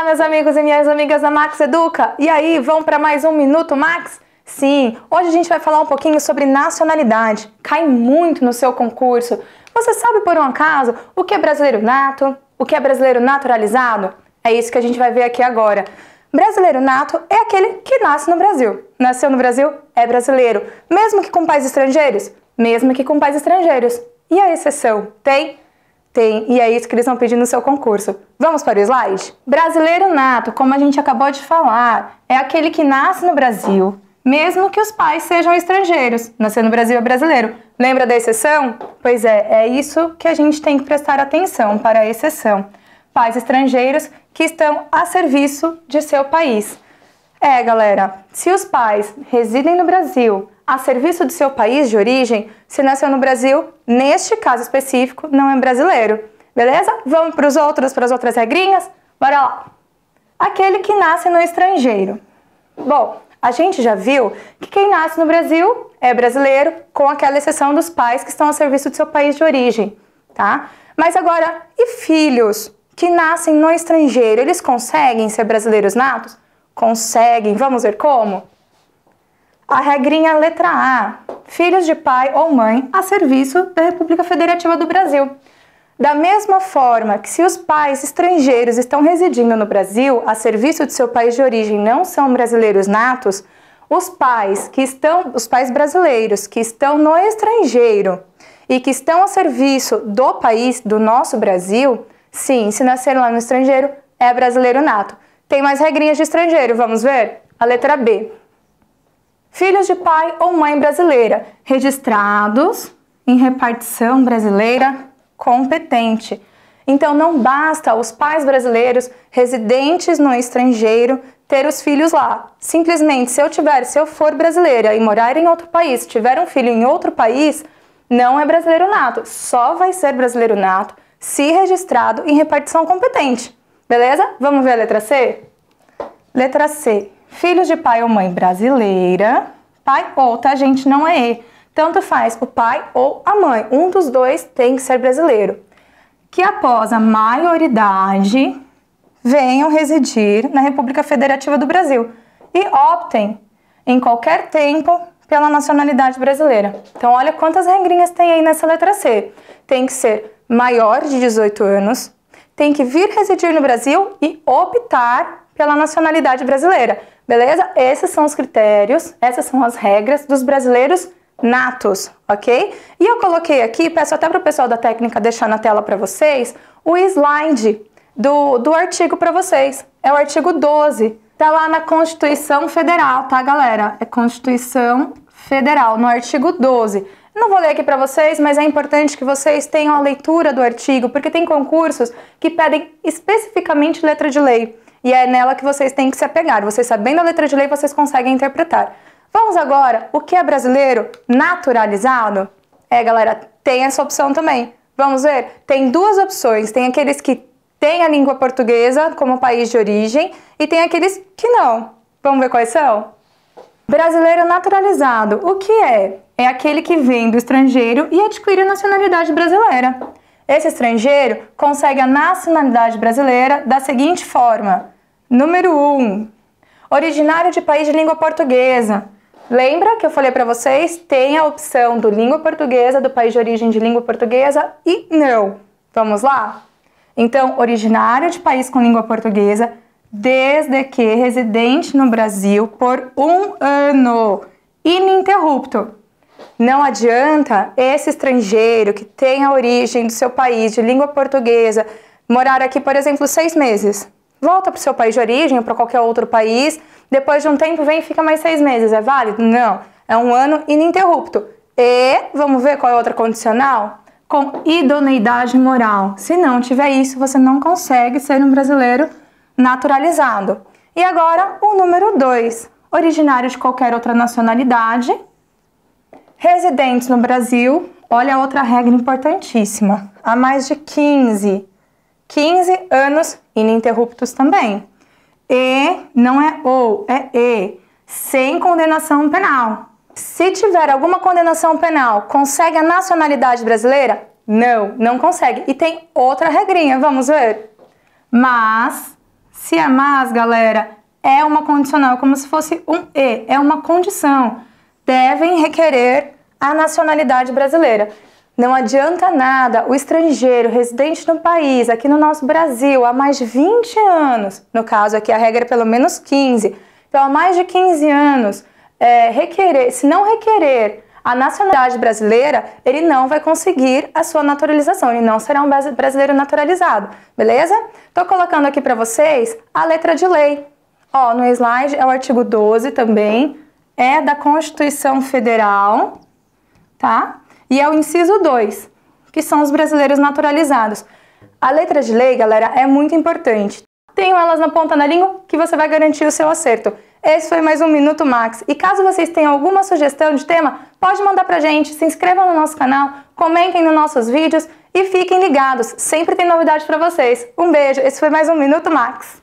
Olá, meus amigos e minhas amigas da Max Educa. E aí, vão para mais um minuto Max? Sim, hoje a gente vai falar um pouquinho sobre nacionalidade. Cai muito no seu concurso. Você sabe por um acaso o que é brasileiro nato, o que é brasileiro naturalizado? É isso que a gente vai ver aqui agora. Brasileiro nato é aquele que nasce no Brasil. Nasceu no Brasil, é brasileiro, mesmo que com pais estrangeiros, mesmo que com pais estrangeiros. E a exceção tem tem, e é isso que eles vão pedir no seu concurso. Vamos para o slide? Brasileiro nato, como a gente acabou de falar, é aquele que nasce no Brasil, mesmo que os pais sejam estrangeiros. Nascer no Brasil é brasileiro. Lembra da exceção? Pois é, é isso que a gente tem que prestar atenção para a exceção. Pais estrangeiros que estão a serviço de seu país. É, galera, se os pais residem no Brasil, a serviço do seu país de origem, se nasceu é no Brasil, neste caso específico, não é brasileiro. Beleza? Vamos para os outros, para as outras regrinhas? Bora lá! Aquele que nasce no estrangeiro. Bom, a gente já viu que quem nasce no Brasil é brasileiro, com aquela exceção dos pais que estão a serviço do seu país de origem, tá? Mas agora, e filhos que nascem no estrangeiro, eles conseguem ser brasileiros natos? Conseguem, vamos ver como? A regrinha letra A: filhos de pai ou mãe a serviço da República Federativa do Brasil. Da mesma forma que se os pais estrangeiros estão residindo no Brasil a serviço de seu país de origem não são brasileiros natos, os pais que estão, os pais brasileiros que estão no estrangeiro e que estão a serviço do país, do nosso Brasil, sim, se nascer lá no estrangeiro, é brasileiro nato. Tem mais regrinhas de estrangeiro, vamos ver? A letra B filhos de pai ou mãe brasileira, registrados em repartição brasileira competente. Então não basta os pais brasileiros residentes no estrangeiro ter os filhos lá. Simplesmente, se eu tiver, se eu for brasileira e morar em outro país, tiver um filho em outro país, não é brasileiro nato. Só vai ser brasileiro nato se registrado em repartição competente. Beleza? Vamos ver a letra C? Letra C filhos de pai ou mãe brasileira, pai ou, tá, gente? Não é E. Tanto faz o pai ou a mãe. Um dos dois tem que ser brasileiro. Que após a maioridade venham residir na República Federativa do Brasil e optem em qualquer tempo pela nacionalidade brasileira. Então, olha quantas regrinhas tem aí nessa letra C. Tem que ser maior de 18 anos, tem que vir residir no Brasil e optar pela nacionalidade brasileira. Beleza? Esses são os critérios, essas são as regras dos brasileiros natos, ok? E eu coloquei aqui, peço até para o pessoal da técnica deixar na tela para vocês, o slide do, do artigo para vocês. É o artigo 12. Tá lá na Constituição Federal, tá, galera? É Constituição Federal, no artigo 12. Não vou ler aqui para vocês, mas é importante que vocês tenham a leitura do artigo, porque tem concursos que pedem especificamente letra de lei. E é nela que vocês têm que se apegar. Vocês sabendo a letra de lei, vocês conseguem interpretar. Vamos agora, o que é brasileiro naturalizado? É, galera, tem essa opção também. Vamos ver? Tem duas opções. Tem aqueles que têm a língua portuguesa como país de origem e tem aqueles que não. Vamos ver quais são? Brasileiro naturalizado. O que é? é aquele que vem do estrangeiro e adquire a nacionalidade brasileira. Esse estrangeiro consegue a nacionalidade brasileira da seguinte forma: número 1, um, originário de país de língua portuguesa. Lembra que eu falei para vocês? Tem a opção do língua portuguesa, do país de origem de língua portuguesa e não. Vamos lá? Então, originário de país com língua portuguesa, desde que residente no Brasil por um ano ininterrupto. Não adianta esse estrangeiro que tem a origem do seu país de língua portuguesa morar aqui, por exemplo, seis meses. Volta para o seu país de origem ou para qualquer outro país. Depois de um tempo vem e fica mais seis meses. É válido? Não. É um ano ininterrupto. E vamos ver qual é a outra condicional? Com idoneidade moral. Se não tiver isso, você não consegue ser um brasileiro naturalizado. E agora o número dois Originário de qualquer outra nacionalidade Residentes no Brasil, olha outra regra importantíssima. Há mais de 15, 15 anos ininterruptos também. E não é ou, é e, sem condenação penal. Se tiver alguma condenação penal, consegue a nacionalidade brasileira? Não, não consegue. E tem outra regrinha, vamos ver. Mas, se é mas, galera, é uma condicional, como se fosse um e, é uma condição devem requerer a nacionalidade brasileira. Não adianta nada o estrangeiro residente no país, aqui no nosso Brasil, há mais de 20 anos, no caso aqui a regra é pelo menos 15, então há mais de 15 anos, é, requerer, se não requerer a nacionalidade brasileira, ele não vai conseguir a sua naturalização, ele não será um brasileiro naturalizado, beleza? Estou colocando aqui para vocês a letra de lei. Ó, no slide é o artigo 12 também, é da Constituição Federal, tá? E é o inciso 2, que são os brasileiros naturalizados. A letra de lei, galera, é muito importante. Tenham elas na ponta da língua que você vai garantir o seu acerto. Esse foi mais um Minuto Max. E caso vocês tenham alguma sugestão de tema, pode mandar pra gente, se inscrevam no nosso canal, comentem nos nossos vídeos e fiquem ligados, sempre tem novidade para vocês. Um beijo, esse foi mais um Minuto Max.